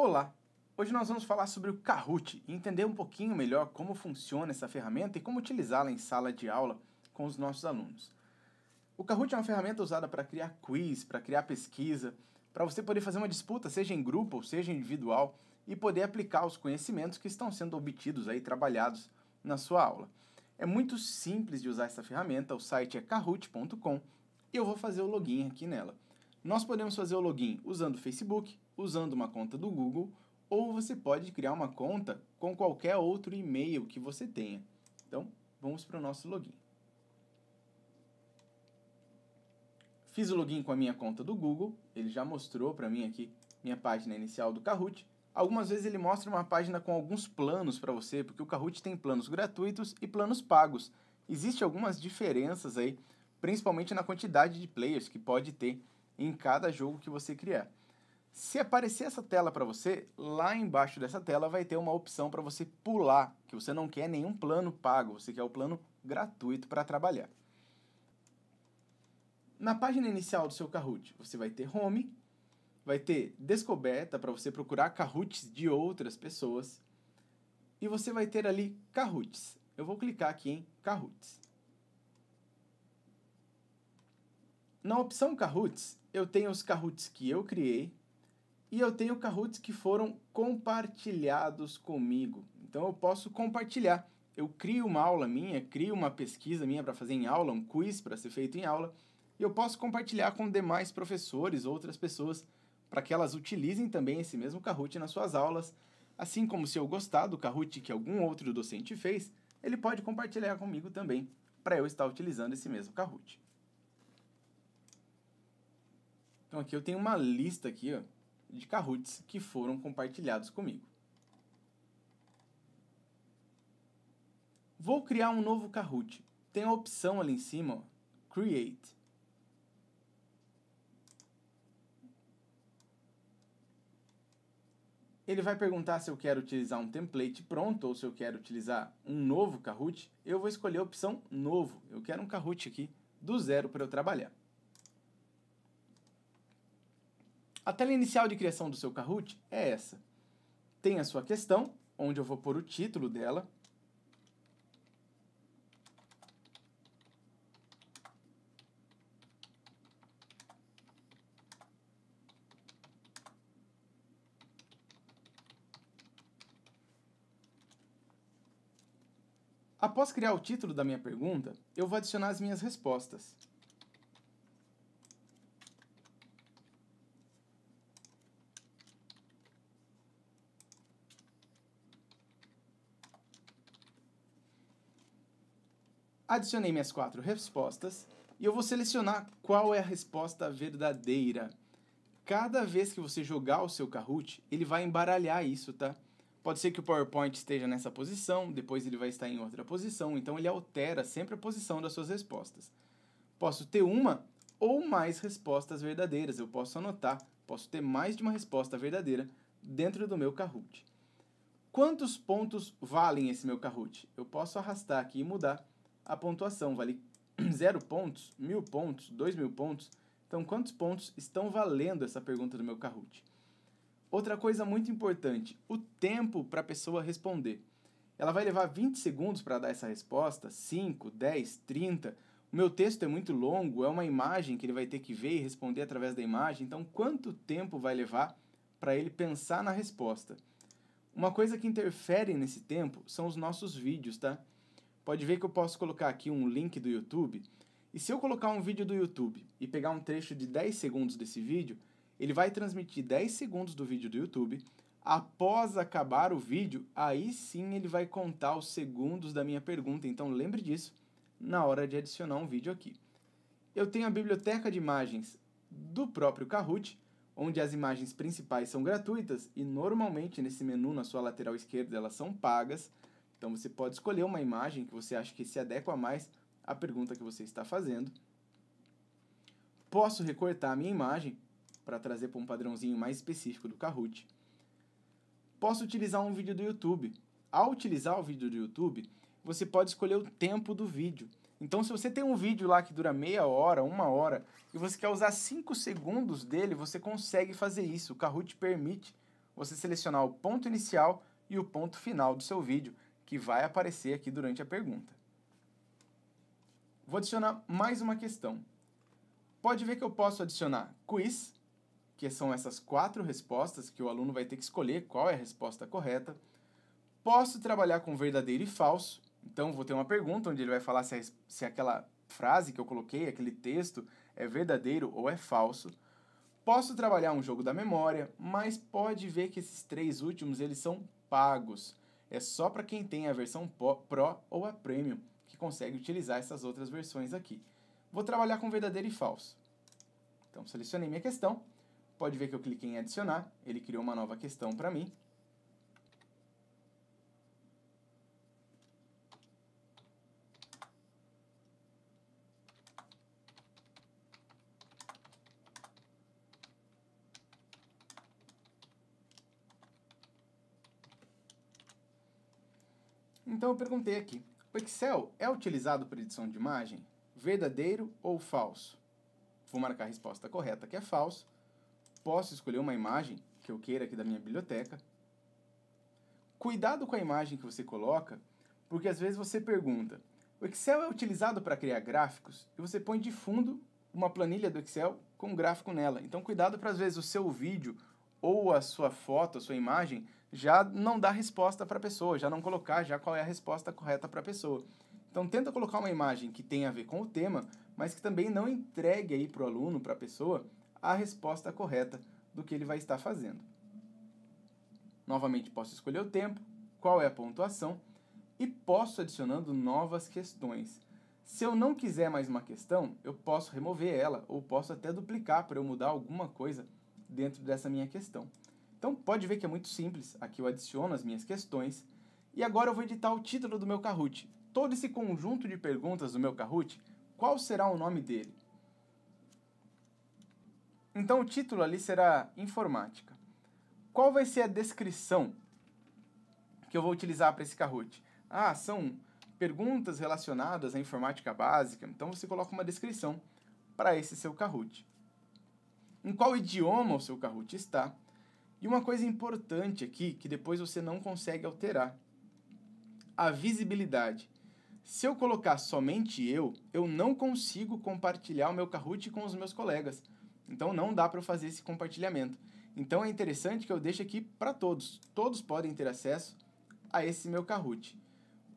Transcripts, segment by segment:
Olá! Hoje nós vamos falar sobre o Kahoot e entender um pouquinho melhor como funciona essa ferramenta e como utilizá-la em sala de aula com os nossos alunos. O Kahoot é uma ferramenta usada para criar quiz, para criar pesquisa, para você poder fazer uma disputa, seja em grupo ou seja individual, e poder aplicar os conhecimentos que estão sendo obtidos aí trabalhados na sua aula. É muito simples de usar essa ferramenta, o site é kahoot.com e eu vou fazer o login aqui nela. Nós podemos fazer o login usando o Facebook, usando uma conta do Google, ou você pode criar uma conta com qualquer outro e-mail que você tenha. Então, vamos para o nosso login. Fiz o login com a minha conta do Google, ele já mostrou para mim aqui minha página inicial do Kahoot. Algumas vezes ele mostra uma página com alguns planos para você, porque o Kahoot tem planos gratuitos e planos pagos. Existem algumas diferenças aí, principalmente na quantidade de players que pode ter em cada jogo que você criar. Se aparecer essa tela para você, lá embaixo dessa tela vai ter uma opção para você pular, que você não quer nenhum plano pago, você quer o plano gratuito para trabalhar. Na página inicial do seu Kahoot, você vai ter Home, vai ter Descoberta para você procurar Kahoots de outras pessoas, e você vai ter ali Kahoots. Eu vou clicar aqui em Kahoots. Na opção Kahoots, eu tenho os Kahoots que eu criei e eu tenho Kahoots que foram compartilhados comigo. Então eu posso compartilhar. Eu crio uma aula minha, crio uma pesquisa minha para fazer em aula, um quiz para ser feito em aula, e eu posso compartilhar com demais professores, outras pessoas, para que elas utilizem também esse mesmo Kahoot nas suas aulas. Assim como se eu gostar do Kahoot que algum outro docente fez, ele pode compartilhar comigo também, para eu estar utilizando esse mesmo Kahoot. Então aqui eu tenho uma lista aqui, ó, de Kahoots que foram compartilhados comigo. Vou criar um novo Kahoot. Tem a opção ali em cima, ó, Create. Ele vai perguntar se eu quero utilizar um template pronto ou se eu quero utilizar um novo Kahoot. Eu vou escolher a opção Novo. Eu quero um Kahoot aqui do zero para eu trabalhar. A tela inicial de criação do seu Kahoot é essa. Tem a sua questão, onde eu vou pôr o título dela. Após criar o título da minha pergunta, eu vou adicionar as minhas respostas. Adicionei minhas quatro respostas e eu vou selecionar qual é a resposta verdadeira. Cada vez que você jogar o seu Kahoot, ele vai embaralhar isso, tá? Pode ser que o PowerPoint esteja nessa posição, depois ele vai estar em outra posição, então ele altera sempre a posição das suas respostas. Posso ter uma ou mais respostas verdadeiras, eu posso anotar, posso ter mais de uma resposta verdadeira dentro do meu Kahoot. Quantos pontos valem esse meu Kahoot? Eu posso arrastar aqui e mudar a pontuação vale 0 pontos, 1.000 pontos, 2.000 pontos. Então, quantos pontos estão valendo essa pergunta do meu Kahoot? Outra coisa muito importante, o tempo para a pessoa responder. Ela vai levar 20 segundos para dar essa resposta, 5, 10, 30. O meu texto é muito longo, é uma imagem que ele vai ter que ver e responder através da imagem, então quanto tempo vai levar para ele pensar na resposta? Uma coisa que interfere nesse tempo são os nossos vídeos, tá? Pode ver que eu posso colocar aqui um link do YouTube. E se eu colocar um vídeo do YouTube e pegar um trecho de 10 segundos desse vídeo, ele vai transmitir 10 segundos do vídeo do YouTube. Após acabar o vídeo, aí sim ele vai contar os segundos da minha pergunta. Então lembre disso na hora de adicionar um vídeo aqui. Eu tenho a biblioteca de imagens do próprio Kahoot, onde as imagens principais são gratuitas e normalmente nesse menu na sua lateral esquerda elas são pagas. Então você pode escolher uma imagem que você acha que se adequa mais à pergunta que você está fazendo. Posso recortar a minha imagem para trazer para um padrãozinho mais específico do Kahoot. Posso utilizar um vídeo do YouTube. Ao utilizar o vídeo do YouTube, você pode escolher o tempo do vídeo. Então, se você tem um vídeo lá que dura meia hora, uma hora, e você quer usar 5 segundos dele, você consegue fazer isso. O Kahoot permite você selecionar o ponto inicial e o ponto final do seu vídeo que vai aparecer aqui durante a pergunta. Vou adicionar mais uma questão. Pode ver que eu posso adicionar quiz, que são essas quatro respostas que o aluno vai ter que escolher qual é a resposta correta. Posso trabalhar com verdadeiro e falso, então vou ter uma pergunta onde ele vai falar se, se aquela frase que eu coloquei, aquele texto, é verdadeiro ou é falso. Posso trabalhar um jogo da memória, mas pode ver que esses três últimos eles são pagos é só para quem tem a versão Pro ou a Premium, que consegue utilizar essas outras versões aqui. Vou trabalhar com verdadeiro e falso. Então, selecionei minha questão. Pode ver que eu cliquei em adicionar, ele criou uma nova questão para mim. Então eu perguntei aqui: o Excel é utilizado para edição de imagem? Verdadeiro ou falso? Vou marcar a resposta correta, que é falso. Posso escolher uma imagem que eu queira aqui da minha biblioteca. Cuidado com a imagem que você coloca, porque às vezes você pergunta: o Excel é utilizado para criar gráficos? E você põe de fundo uma planilha do Excel com um gráfico nela. Então cuidado para às vezes o seu vídeo ou a sua foto, a sua imagem já não dar resposta para a pessoa, já não colocar já qual é a resposta correta para a pessoa. Então tenta colocar uma imagem que tenha a ver com o tema, mas que também não entregue aí para o aluno, para a pessoa, a resposta correta do que ele vai estar fazendo. Novamente posso escolher o tempo, qual é a pontuação e posso adicionando novas questões. Se eu não quiser mais uma questão, eu posso remover ela ou posso até duplicar para eu mudar alguma coisa dentro dessa minha questão. Então pode ver que é muito simples, aqui eu adiciono as minhas questões e agora eu vou editar o título do meu Kahoot. Todo esse conjunto de perguntas do meu Kahoot, qual será o nome dele? Então o título ali será Informática. Qual vai ser a descrição que eu vou utilizar para esse Kahoot? Ah, são perguntas relacionadas à informática básica, então você coloca uma descrição para esse seu Kahoot. Em qual idioma o seu Kahoot está? E uma coisa importante aqui, que depois você não consegue alterar: a visibilidade. Se eu colocar somente eu, eu não consigo compartilhar o meu Kahoot com os meus colegas. Então não dá para eu fazer esse compartilhamento. Então é interessante que eu deixe aqui para todos. Todos podem ter acesso a esse meu Kahoot.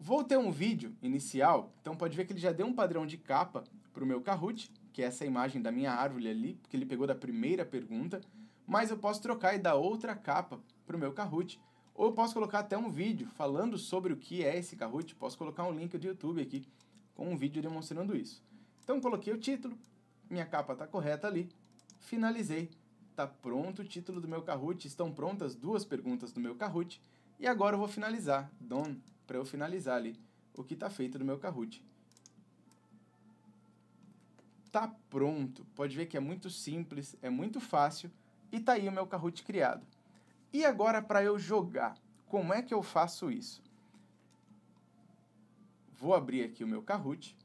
Vou ter um vídeo inicial, então pode ver que ele já deu um padrão de capa para o meu Kahoot, que é essa imagem da minha árvore ali, que ele pegou da primeira pergunta mas eu posso trocar e dar outra capa para o meu Kahoot. Ou eu posso colocar até um vídeo falando sobre o que é esse Kahoot, posso colocar um link do YouTube aqui com um vídeo demonstrando isso. Então coloquei o título, minha capa está correta ali, finalizei, está pronto o título do meu Kahoot, estão prontas duas perguntas do meu Kahoot, e agora eu vou finalizar, done, para eu finalizar ali o que está feito do meu Kahoot. Está pronto, pode ver que é muito simples, é muito fácil, e tá aí o meu Kahoot criado. E agora para eu jogar, como é que eu faço isso? Vou abrir aqui o meu Kahoot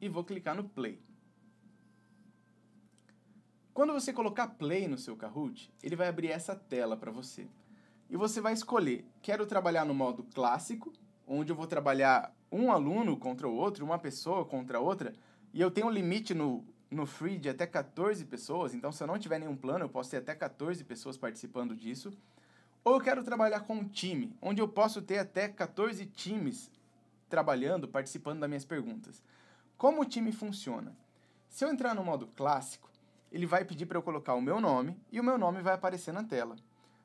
e vou clicar no play. Quando você colocar play no seu Kahoot, ele vai abrir essa tela para você. E você vai escolher, quero trabalhar no modo clássico, onde eu vou trabalhar um aluno contra o outro, uma pessoa contra outra, e eu tenho um limite no no free de até 14 pessoas, então se eu não tiver nenhum plano, eu posso ter até 14 pessoas participando disso. Ou eu quero trabalhar com um time, onde eu posso ter até 14 times trabalhando, participando das minhas perguntas. Como o time funciona? Se eu entrar no modo clássico, ele vai pedir para eu colocar o meu nome e o meu nome vai aparecer na tela.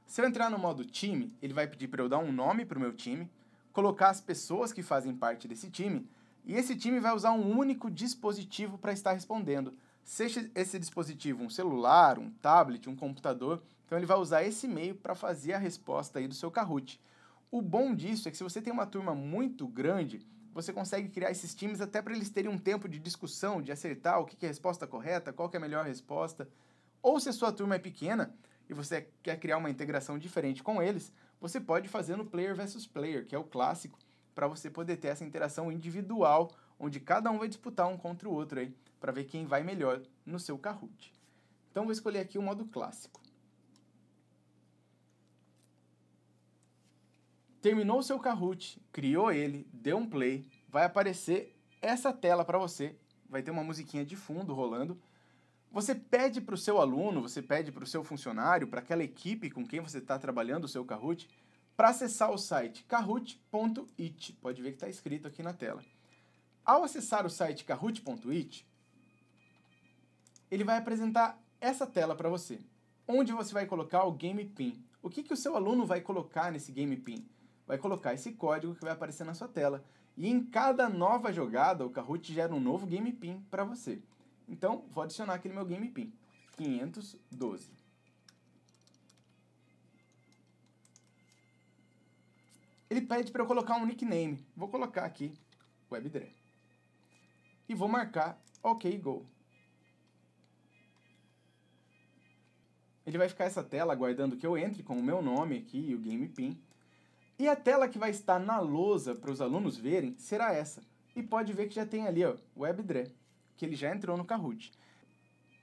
Se eu entrar no modo time, ele vai pedir para eu dar um nome para o meu time, colocar as pessoas que fazem parte desse time e esse time vai usar um único dispositivo para estar respondendo. Seja esse dispositivo um celular, um tablet, um computador, então ele vai usar esse meio para fazer a resposta aí do seu Kahoot. O bom disso é que se você tem uma turma muito grande, você consegue criar esses times até para eles terem um tempo de discussão, de acertar o que é a resposta correta, qual é a melhor resposta. Ou se a sua turma é pequena e você quer criar uma integração diferente com eles, você pode fazer no player versus player, que é o clássico, para você poder ter essa interação individual, onde cada um vai disputar um contra o outro aí, para ver quem vai melhor no seu Kahoot. Então vou escolher aqui o modo clássico. Terminou o seu Kahoot, criou ele, deu um play, vai aparecer essa tela para você, vai ter uma musiquinha de fundo rolando. Você pede para o seu aluno, você pede para o seu funcionário, para aquela equipe com quem você está trabalhando o seu Kahoot, para acessar o site kahoot.it. Pode ver que está escrito aqui na tela. Ao acessar o site kahoot.it, ele vai apresentar essa tela para você, onde você vai colocar o Game Pin. O que, que o seu aluno vai colocar nesse Game Pin? Vai colocar esse código que vai aparecer na sua tela. E em cada nova jogada, o Kahoot gera um novo Game Pin para você. Então, vou adicionar aquele meu Game Pin. 512. ele pede para eu colocar um nickname. Vou colocar aqui WebDre. E vou marcar OK Go. Ele vai ficar essa tela aguardando que eu entre com o meu nome aqui e o game pin. E a tela que vai estar na lousa para os alunos verem será essa. E pode ver que já tem ali, ó, WebDre, que ele já entrou no Kahoot.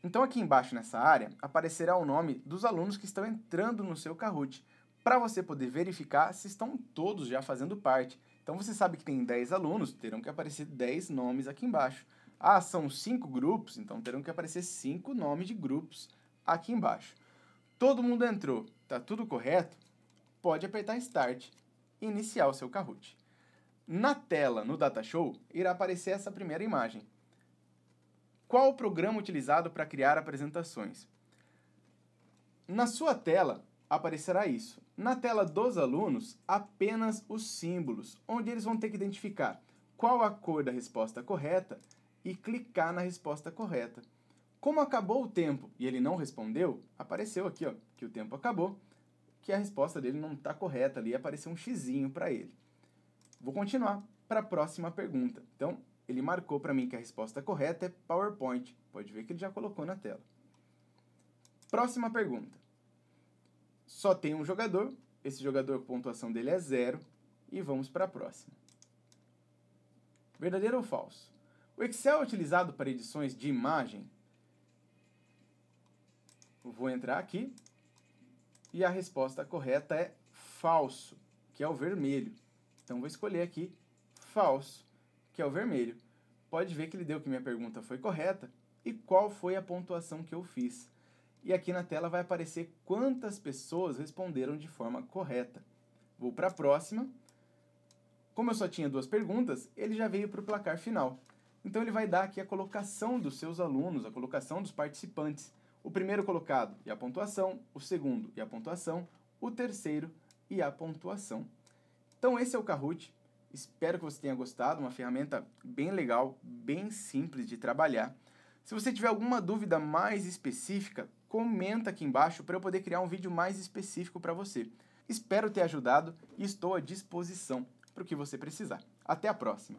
Então aqui embaixo nessa área aparecerá o nome dos alunos que estão entrando no seu Kahoot para você poder verificar se estão todos já fazendo parte. Então você sabe que tem 10 alunos, terão que aparecer 10 nomes aqui embaixo. Ah, são 5 grupos, então terão que aparecer 5 nomes de grupos aqui embaixo. Todo mundo entrou, tá tudo correto? Pode apertar Start e iniciar o seu Kahoot. Na tela, no Data Show, irá aparecer essa primeira imagem. Qual o programa utilizado para criar apresentações? Na sua tela aparecerá isso. Na tela dos alunos, apenas os símbolos, onde eles vão ter que identificar qual a cor da resposta correta e clicar na resposta correta. Como acabou o tempo e ele não respondeu, apareceu aqui ó, que o tempo acabou, que a resposta dele não está correta ali, apareceu um xizinho para ele. Vou continuar para a próxima pergunta. Então, ele marcou para mim que a resposta correta é PowerPoint. Pode ver que ele já colocou na tela. Próxima pergunta. Só tem um jogador, esse jogador, a pontuação dele é zero, e vamos para a próxima. Verdadeiro ou falso? O Excel é utilizado para edições de imagem. Vou entrar aqui, e a resposta correta é falso, que é o vermelho. Então vou escolher aqui falso, que é o vermelho. Pode ver que ele deu que minha pergunta foi correta e qual foi a pontuação que eu fiz. E aqui na tela vai aparecer quantas pessoas responderam de forma correta. Vou para a próxima. Como eu só tinha duas perguntas, ele já veio para o placar final. Então ele vai dar aqui a colocação dos seus alunos, a colocação dos participantes. O primeiro colocado e a pontuação, o segundo e a pontuação, o terceiro e a pontuação. Então esse é o Kahoot. Espero que você tenha gostado, uma ferramenta bem legal, bem simples de trabalhar. Se você tiver alguma dúvida mais específica, comenta aqui embaixo para eu poder criar um vídeo mais específico para você. Espero ter ajudado e estou à disposição para o que você precisar. Até a próxima!